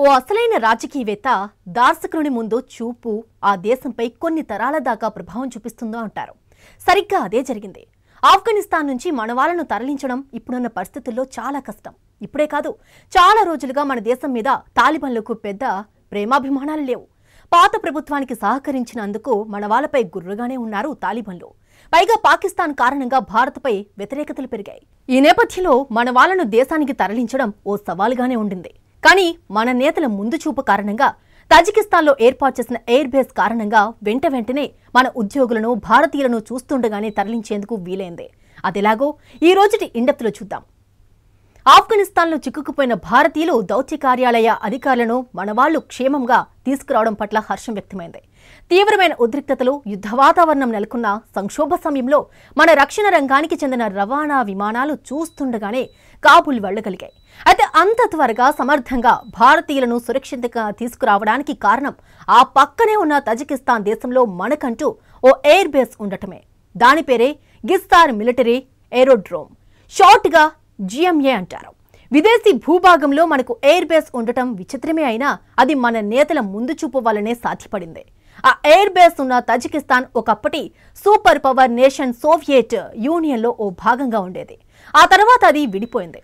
ఓ అసలైన రాజకీయవేత్త దార్శకుని ముందు చూపు ఆ దేశంపై కొన్ని తరాల దాకా ప్రభావం చూపిస్తుందో అంటారు సరిగ్గా అదే జరిగింది ఆఫ్ఘనిస్తాన్ నుంచి మనవాళ్లను తరలించడం ఇప్పుడున్న పరిస్థితుల్లో చాలా కష్టం ఇప్పుడే కాదు చాలా రోజులుగా మన దేశం మీద తాలిబన్లకు పెద్ద ప్రేమాభిమానాలు లేవు పాత ప్రభుత్వానికి సహకరించినందుకు మనవాళ్లపై గుర్రుగానే ఉన్నారు తాలిబన్లు పైగా పాకిస్తాన్ కారణంగా భారత్పై వ్యతిరేకతలు పెరిగాయి ఈ నేపథ్యంలో మనవాళ్లను దేశానికి తరలించడం ఓ సవాలుగానే ఉండింది కానీ మన నేతల ముందు చూపు కారణంగా తజికిస్తాన్లో ఏర్పాటు చేసిన ఎయిర్ బేస్ కారణంగా వెంట వెంటనే మన ఉద్యోగులను భారతీయులను చూస్తుండగానే తరలించేందుకు వీలైంది అదిలాగో ఈ రోజుటి ఇండెప్త్లో చూద్దాం ఆఫ్ఘనిస్తాన్లో చిక్కుకుపోయిన భారతీయులు దౌత్య కార్యాలయ అధికారులను మనవాళ్లు క్షేమంగా తీసుకురావడం పట్ల హర్షం వ్యక్తమైంది తీవ్రమైన ఉద్రిక్తతలు యుద్ధ వాతావరణం నెలకొన్న సంక్షోభ సమయంలో మన రక్షణ రంగానికి చెందిన రవాణా విమానాలు చూస్తుండగానే కాబుల్ వెళ్లగలిగాయి అయితే అంత త్వరగా సమర్థంగా భారతీయులను సురక్షితంగా తీసుకురావడానికి కారణం ఆ పక్కనే ఉన్న తజికిస్తాన్ దేశంలో మనకంటూ ఓ ఎయిర్ బేస్ ఉండటమే దాని పేరే గిస్తార్ మిలిటరీ ఏరోడ్రోమ్ షార్ట్గా జిఎంఏ అంటారు విదేశీ భూభాగంలో మనకు ఎయిర్ బేస్ ఉండటం విచిత్రమే అయినా అది మన నేతల ముందు చూపు వల్లనే సాధ్యపడింది ఆ ఎయిర్ బేస్ ఉన్న తజికిస్తాన్ ఒకప్పటి సూపర్ పవర్ నేషన్ సోవియట్ యూనియన్లో ఓ భాగంగా ఉండేది ఆ తర్వాత అది విడిపోయింది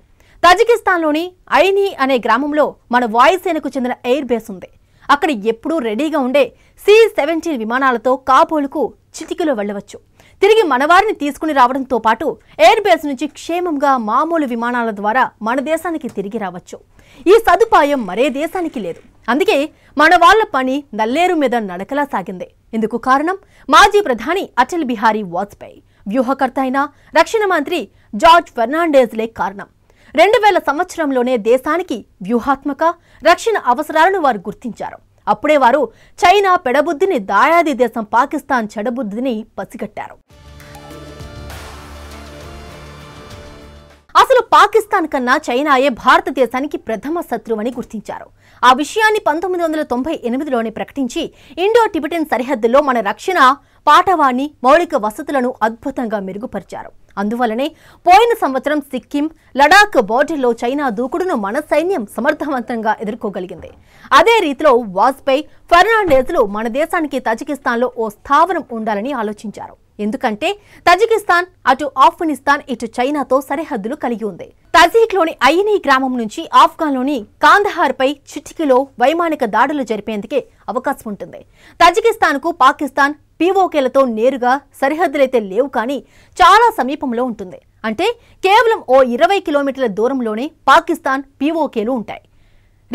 తజికిస్తాన్లోని ఐని అనే గ్రామంలో మన వాయుసేనకు చెందిన ఎయిర్ బేస్ ఉంది అక్కడ ఎప్పుడూ రెడీగా ఉండే సి సెవెంటీన్ విమానాలతో కాబోలుకు చిటికలో వెళ్ళవచ్చు తిరిగి మనవారిని తీసుకుని రావడంతో పాటు ఎయిర్ బేస్ నుంచి క్షేమంగా మామూలు విమానాల ద్వారా మన దేశానికి తిరిగి రావచ్చు ఈ సదుపాయం మరే దేశానికి లేదు అందుకే మన వాళ్ల పని నల్లేరు మీద నడకలా సాగింది ఇందుకు కారణం మాజీ ప్రధాని అటల్ బిహారీ వాజ్పేయి వ్యూహకర్త అయిన రక్షణ మంత్రి జార్జ్ ఫెర్నాండేజ్లే కారణం రెండు వేల సంవత్సరంలోనే దేశానికి వ్యూహాత్మక రక్షణ అవసరాలను వారు గుర్తించారు అప్పుడే వారు చైనా పెడబుద్ధిని దాయాది దేశం పాకిస్తాన్ చెడబుద్ధిని పసిగట్టారు అసలు పాకిస్తాన్ కన్నా చైనాయే భారతదేశానికి ప్రథమ శత్రువని గుర్తించారు ఆ విషయాన్ని పంతొమ్మిది వందల తొంభై ఎనిమిదిలోనే ప్రకటించి ఇండో టిబెటిన్ సరిహద్దులో మన రక్షణ పాటవాణి మౌలిక వసతులను అద్భుతంగా మెరుగుపరిచారు అందువలనే పోయిన సంవత్సరం సిక్కిం లడాక్ బోర్డర్లో చైనా దూకుడును మన సైన్యం సమర్థవంతంగా ఎదుర్కోగలిగింది అదే రీతిలో వాజ్పేయి ఫెర్నాండేజ్లు మన దేశానికి తజకిస్తాన్లో ఓ స్థావరం ఉండాలని ఆలోచించారు ఎందుకంటే తజికిస్తాన్ అటు ఆఫ్ఘనిస్తాన్ ఇటు చైనాతో సరిహద్దులు కలిగి ఉంది తజీక్లోని అయ్యనీ గ్రామం నుంచి కాందహార్ కాందహార్పై చిటికీలో వైమానిక దాడులు జరిపేందుకే అవకాశం ఉంటుంది తజికిస్తాన్కు పాకిస్తాన్ పీఓకేలతో నేరుగా సరిహద్దులైతే లేవు కానీ చాలా సమీపంలో ఉంటుంది అంటే కేవలం ఓ ఇరవై కిలోమీటర్ల దూరంలోనే పాకిస్తాన్ పీఓకేలు ఉంటాయి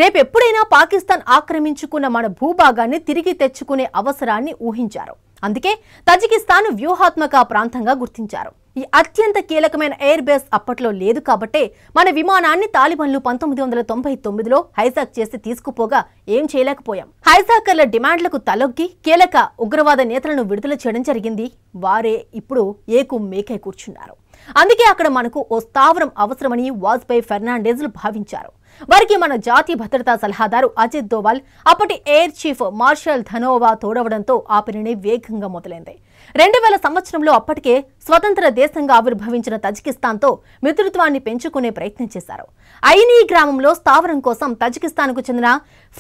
రేపెప్పుడైనా పాకిస్తాన్ ఆక్రమించుకున్న మన భూభాగాన్ని తిరిగి తెచ్చుకునే అవసరాన్ని ఊహించారు అందుకే తజికిస్తాన్ వ్యూహాత్మక ప్రాంతంగా గుర్తించారు ఈ అత్యంత కీలకమైన ఎయిర్ బేస్ అప్పట్లో లేదు కాబట్టే మన విమానాన్ని తాలిబన్లు పంతొమ్మిది వందల తొంభై తొమ్మిదిలో హైజాక్ చేసి తీసుకుపోగా ఏం చేయలేకపోయాం హైజాకర్ల డిమాండ్లకు తలొగ్గి కీలక ఉగ్రవాద నేతలను విడుదల చేయడం జరిగింది వారే ఇప్పుడు ఏకు మేకై కూర్చున్నారు అందుకే అక్కడ మనకు ఓ స్థావరం అవసరమని వాజ్పేయి ఫెర్నాండెజ్లు భావించారు వారికి మన జాతీయ భద్రతా సలహాదారు అజిత్ దోవాల్ అప్పటి ఎయిర్ చీఫ్ మార్షల్ ధనోవా తోడవడంతో ఆ పనిని వేగంగా మొదలైంది రెండు వేల సంవత్సరంలో అప్పటికే స్వతంత్ర దేశంగా ఆవిర్భవించిన తజికిస్తాన్తో మిత్రత్వాన్ని పెంచుకునే ప్రయత్నం చేశారు అయినీ గ్రామంలో స్థావరం కోసం తజికిస్తాన్కు చెందిన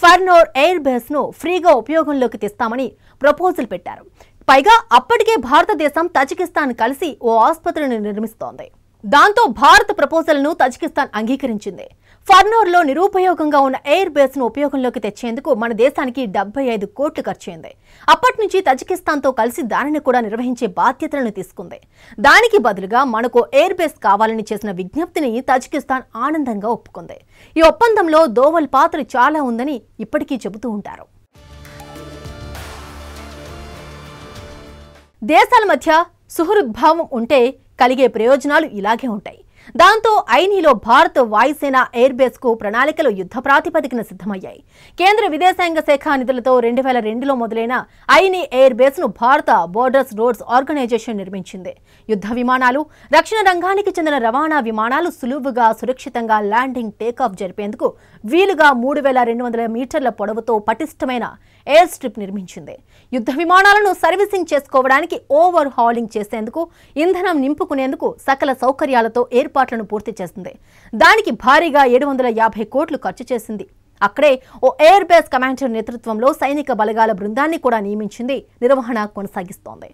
ఫర్నోర్ ఎయిర్ బేస్ను ఫ్రీగా ఉపయోగంలోకి తెస్తామని ప్రపోజల్ పెట్టారు పైగా అప్పటికే భారతదేశం తజికిస్తాన్ కలిసి ఓ ఆసుపత్రిని నిర్మిస్తోంది దాంతో భారత్ ప్రపోజల్ను తజికిస్తాన్ అంగీకరించింది ఫర్నోర్లో నిరుపయోగంగా ఉన్న ఎయిర్ బేస్ను ఉపయోగంలోకి తెచ్చేందుకు మన దేశానికి డెబ్బై ఐదు కోట్లు ఖర్చయింది అప్పటి నుంచి తజికిస్తాన్తో కలిసి దానిని కూడా నిర్వహించే బాధ్యతలను తీసుకుంది దానికి బదులుగా మనకు ఎయిర్ బేస్ కావాలని చేసిన విజ్ఞప్తిని తజికిస్తాన్ ఆనందంగా ఒప్పుకుంది ఈ ఒప్పందంలో దోవల్ పాత్ర చాలా ఉందని ఇప్పటికీ చెబుతూ ఉంటారు దేశాల మధ్య సుహృద్భావం ఉంటే కలిగే ప్రయోజనాలు ఇలాగే ఉంటాయి దాంతో ఐనీలో భారత్ వాయుసేన ఎయిర్ బేస్కు ప్రణాళికలు యుద్ధ ప్రాతిపదికన సిద్ధమయ్యాయి కేంద్ర విదేశాంగ శాఖ నిధులతో రెండు వేల రెండులో మొదలైన ఐనీ ఎయిర్ బేస్ను భారత బోర్డర్స్ రోడ్స్ ఆర్గనైజేషన్ నిర్మించింది యుద్ధ విమానాలు రక్షణ రంగానికి చెందిన రవాణా విమానాలు సులువుగా సురక్షితంగా ల్యాండింగ్ టేకాఫ్ జరిపేందుకు వీలుగా మూడు వేల రెండు వందల మీటర్ల పొడవుతో పటిష్టమైన ఎయిర్ స్ట్రిప్ నిర్మించింది యుద్ధ విమానాలను సర్వీసింగ్ చేసుకోవడానికి ఓవర్ హాలింగ్ చేసేందుకు ఇంధనం నింపుకునేందుకు సకల సౌకర్యాలతో ఏర్పాట్లను పూర్తి చేసింది దానికి భారీగా ఏడు వందల యాభై కోట్లు ఖర్చు చేసింది అక్కడే ఓ ఎయిర్ బేస్ కమాండర్ నేతృత్వంలో సైనిక బలగాల బృందాన్ని కూడా నియమించింది నిర్వహణ కొనసాగిస్తోంది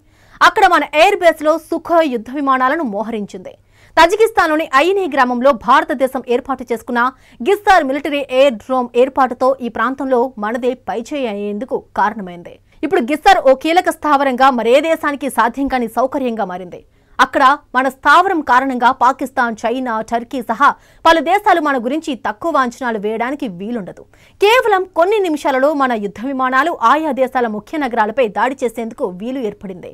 అక్కడ మన ఎయిర్ లో సుఖోయ్ యుద్ధ విమానాలను మోహరించింది తజికిస్తాన్లోని అయినే గ్రామంలో భారతదేశం ఏర్పాటు చేసుకున్న గిస్తార్ మిలిటరీ ఎయిర్ డ్రోమ్ ఏర్పాటుతో ఈ ప్రాంతంలో మనదే పైచేయి అయ్యేందుకు కారణమైంది ఇప్పుడు గిస్సార్ ఓ కీలక స్థావరంగా మరే దేశానికి సాధ్యం కాని సౌకర్యంగా మారింది అక్కడ మన స్థావరం కారణంగా పాకిస్తాన్ చైనా టర్కీ సహా పలు దేశాలు మన గురించి తక్కువ అంచనాలు వేయడానికి వీలుండదు కేవలం కొన్ని నిమిషాలలో మన యుద్ధ విమానాలు ఆయా దేశాల ముఖ్య నగరాలపై దాడి చేసేందుకు వీలు ఏర్పడింది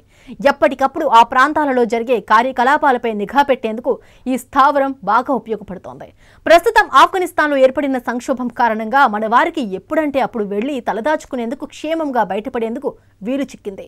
ఎప్పటికప్పుడు ఆ ప్రాంతాలలో జరిగే కార్యకలాపాలపై నిఘా పెట్టేందుకు ఈ స్థావరం బాగా ఉపయోగపడుతోంది ప్రస్తుతం ఆఫ్ఘనిస్తాన్లో ఏర్పడిన సంక్షోభం కారణంగా మన వారికి ఎప్పుడంటే అప్పుడు వెళ్లి తలదాచుకునేందుకు క్షేమంగా బయటపడేందుకు వీలు చిక్కింది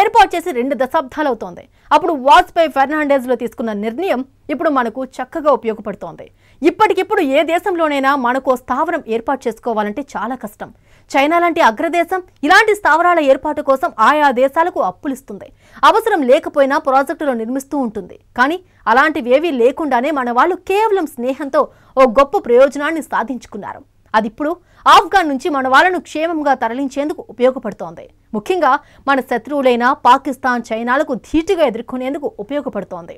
ఏర్పాటు చేసి రెండు దశాబ్దాలవుతోంది అప్పుడు వాజ్పేయి ఫెర్నాండెజ్లో తీసుకున్న నిర్ణయం ఇప్పుడు మనకు చక్కగా ఉపయోగపడుతోంది ఇప్పటికిప్పుడు ఏ దేశంలోనైనా మనకో స్థావరం ఏర్పాటు చేసుకోవాలంటే చాలా కష్టం చైనా లాంటి అగ్రదేశం ఇలాంటి స్థావరాల ఏర్పాటు కోసం ఆయా దేశాలకు అప్పులిస్తుంది అవసరం లేకపోయినా ప్రాజెక్టులు నిర్మిస్తూ ఉంటుంది కానీ అలాంటివేవీ లేకుండానే మన వాళ్ళు కేవలం స్నేహంతో ఓ గొప్ప ప్రయోజనాన్ని సాధించుకున్నారు అదిప్పుడు ఆఫ్ఘాన్ నుంచి మన వాళ్ళను క్షేమంగా తరలించేందుకు ఉపయోగపడుతోంది ముఖ్యంగా మన శత్రువులైన పాకిస్తాన్ చైనాలకు ధీటుగా ఎదుర్కొనేందుకు ఉపయోగపడుతోంది